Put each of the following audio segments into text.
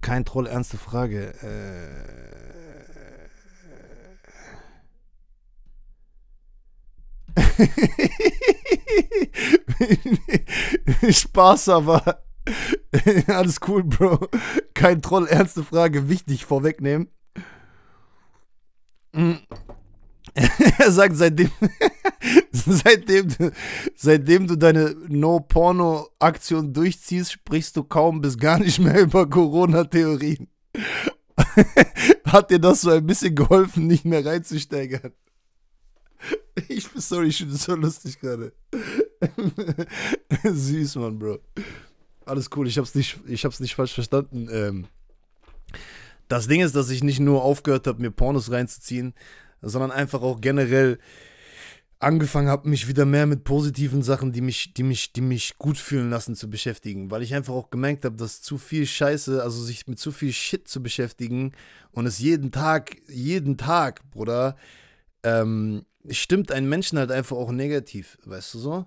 kein Troll, ernste Frage. Äh, Spaß, aber alles cool, Bro. Kein Troll, ernste Frage. Wichtig vorwegnehmen. Mm. er sagt seitdem. seitdem, seitdem du deine No-Porno-Aktion durchziehst, sprichst du kaum bis gar nicht mehr über Corona-Theorien. Hat dir das so ein bisschen geholfen, nicht mehr reinzusteigern? Ich bin sorry, ich bin so lustig gerade. Süß, Mann, Bro. Alles cool, ich hab's nicht, ich hab's nicht falsch verstanden. Ähm, das Ding ist, dass ich nicht nur aufgehört habe, mir Pornos reinzuziehen, sondern einfach auch generell angefangen habe, mich wieder mehr mit positiven Sachen, die mich, die mich, die mich gut fühlen lassen, zu beschäftigen, weil ich einfach auch gemerkt habe, dass zu viel Scheiße, also sich mit zu viel Shit zu beschäftigen und es jeden Tag, jeden Tag, Bruder, ähm, stimmt einen Menschen halt einfach auch negativ, weißt du so?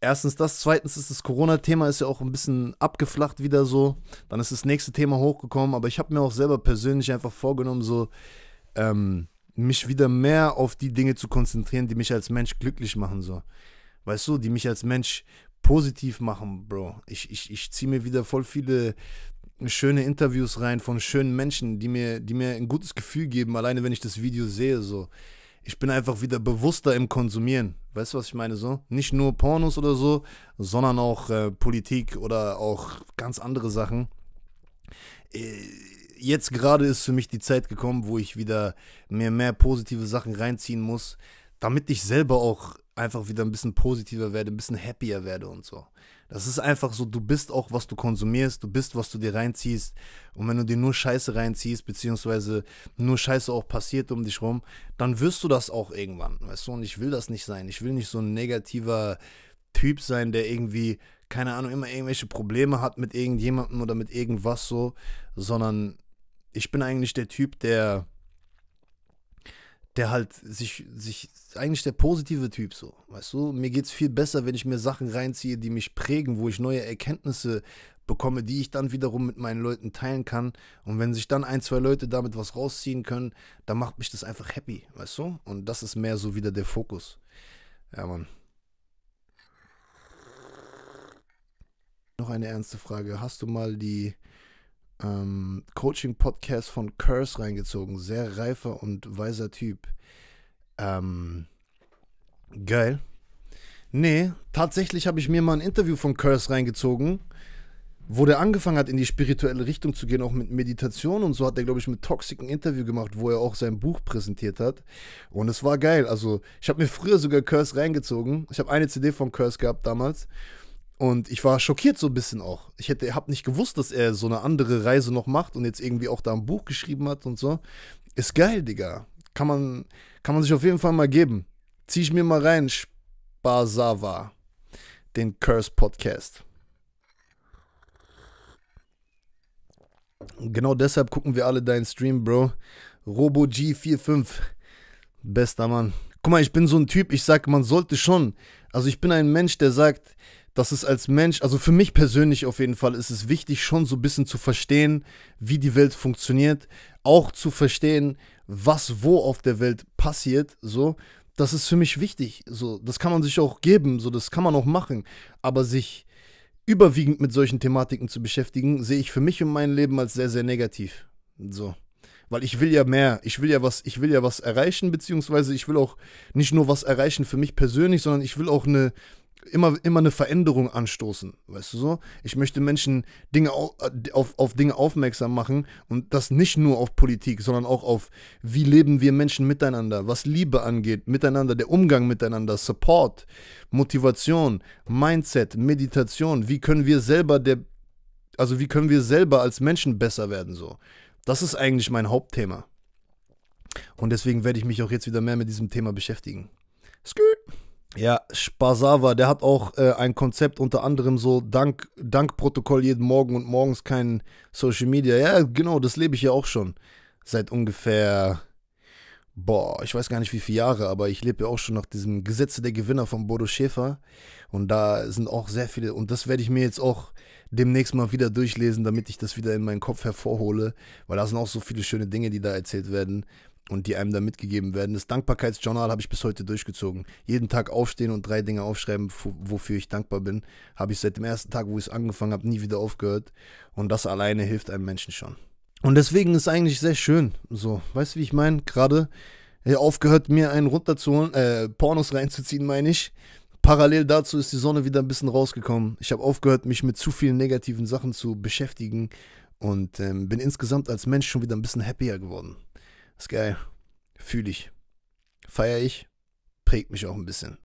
Erstens das, zweitens ist das Corona-Thema ist ja auch ein bisschen abgeflacht wieder so. Dann ist das nächste Thema hochgekommen, aber ich habe mir auch selber persönlich einfach vorgenommen, so ähm, mich wieder mehr auf die Dinge zu konzentrieren, die mich als Mensch glücklich machen, so. Weißt du, die mich als Mensch positiv machen, Bro. Ich, ich, ich ziehe mir wieder voll viele schöne Interviews rein von schönen Menschen, die mir, die mir ein gutes Gefühl geben, alleine wenn ich das Video sehe, so. Ich bin einfach wieder bewusster im Konsumieren. Weißt du, was ich meine? So? Nicht nur Pornos oder so, sondern auch äh, Politik oder auch ganz andere Sachen. Äh, jetzt gerade ist für mich die Zeit gekommen, wo ich wieder mir mehr positive Sachen reinziehen muss, damit ich selber auch einfach wieder ein bisschen positiver werde, ein bisschen happier werde und so. Das ist einfach so, du bist auch, was du konsumierst, du bist, was du dir reinziehst. Und wenn du dir nur Scheiße reinziehst, beziehungsweise nur Scheiße auch passiert um dich rum, dann wirst du das auch irgendwann, weißt du? Und ich will das nicht sein. Ich will nicht so ein negativer Typ sein, der irgendwie, keine Ahnung, immer irgendwelche Probleme hat mit irgendjemandem oder mit irgendwas so, sondern ich bin eigentlich der Typ, der, der halt sich, sich, eigentlich der positive Typ so, weißt du? Mir geht es viel besser, wenn ich mir Sachen reinziehe, die mich prägen, wo ich neue Erkenntnisse bekomme, die ich dann wiederum mit meinen Leuten teilen kann. Und wenn sich dann ein, zwei Leute damit was rausziehen können, dann macht mich das einfach happy, weißt du? Und das ist mehr so wieder der Fokus. Ja, Mann. Noch eine ernste Frage. Hast du mal die ähm, Coaching-Podcast von Curse reingezogen. Sehr reifer und weiser Typ. Ähm, geil. Nee, tatsächlich habe ich mir mal ein Interview von Curse reingezogen, wo der angefangen hat, in die spirituelle Richtung zu gehen, auch mit Meditation und so hat er, glaube ich, mit Toxic ein Interview gemacht, wo er auch sein Buch präsentiert hat. Und es war geil. Also, ich habe mir früher sogar Curse reingezogen. Ich habe eine CD von Curse gehabt damals. Und ich war schockiert so ein bisschen auch. Ich hätte, hab nicht gewusst, dass er so eine andere Reise noch macht und jetzt irgendwie auch da ein Buch geschrieben hat und so. Ist geil, Digga. Kann man, kann man sich auf jeden Fall mal geben. Zieh ich mir mal rein, Spasawa, den Curse Podcast. genau deshalb gucken wir alle deinen Stream, Bro. Robo G45. Bester Mann. Guck mal, ich bin so ein Typ, ich sag, man sollte schon. Also ich bin ein Mensch, der sagt, dass es als Mensch, also für mich persönlich auf jeden Fall, ist es wichtig, schon so ein bisschen zu verstehen, wie die Welt funktioniert, auch zu verstehen, was wo auf der Welt passiert, so. Das ist für mich wichtig, so. Das kann man sich auch geben, so. Das kann man auch machen. Aber sich überwiegend mit solchen Thematiken zu beschäftigen, sehe ich für mich und mein Leben als sehr, sehr negativ, so weil ich will ja mehr, ich will ja was, ich will ja was erreichen, beziehungsweise ich will auch nicht nur was erreichen für mich persönlich, sondern ich will auch eine, immer, immer eine Veränderung anstoßen, weißt du so? Ich möchte Menschen Dinge auf, äh, auf, auf Dinge aufmerksam machen und das nicht nur auf Politik, sondern auch auf, wie leben wir Menschen miteinander, was Liebe angeht, miteinander, der Umgang miteinander, Support, Motivation, Mindset, Meditation, wie können wir selber der, also wie können wir selber als Menschen besser werden, so. Das ist eigentlich mein Hauptthema. Und deswegen werde ich mich auch jetzt wieder mehr mit diesem Thema beschäftigen. Skü. Ja, Spasava, der hat auch äh, ein Konzept unter anderem so Dank, Dankprotokoll jeden Morgen und morgens kein Social Media. Ja, genau, das lebe ich ja auch schon. Seit ungefähr, boah, ich weiß gar nicht wie viele Jahre, aber ich lebe ja auch schon nach diesem Gesetze der Gewinner von Bodo Schäfer. Und da sind auch sehr viele, und das werde ich mir jetzt auch demnächst mal wieder durchlesen, damit ich das wieder in meinen Kopf hervorhole, weil da sind auch so viele schöne Dinge, die da erzählt werden und die einem da mitgegeben werden. Das Dankbarkeitsjournal habe ich bis heute durchgezogen. Jeden Tag aufstehen und drei Dinge aufschreiben, wofür ich dankbar bin, habe ich seit dem ersten Tag, wo ich es angefangen habe, nie wieder aufgehört. Und das alleine hilft einem Menschen schon. Und deswegen ist es eigentlich sehr schön. So, weißt du, wie ich meine? Gerade äh, aufgehört, mir einen runterzuholen, äh, Pornos reinzuziehen, meine ich. Parallel dazu ist die Sonne wieder ein bisschen rausgekommen. Ich habe aufgehört, mich mit zu vielen negativen Sachen zu beschäftigen und ähm, bin insgesamt als Mensch schon wieder ein bisschen happier geworden. Ist geil. Fühle ich. Feier ich. Prägt mich auch ein bisschen.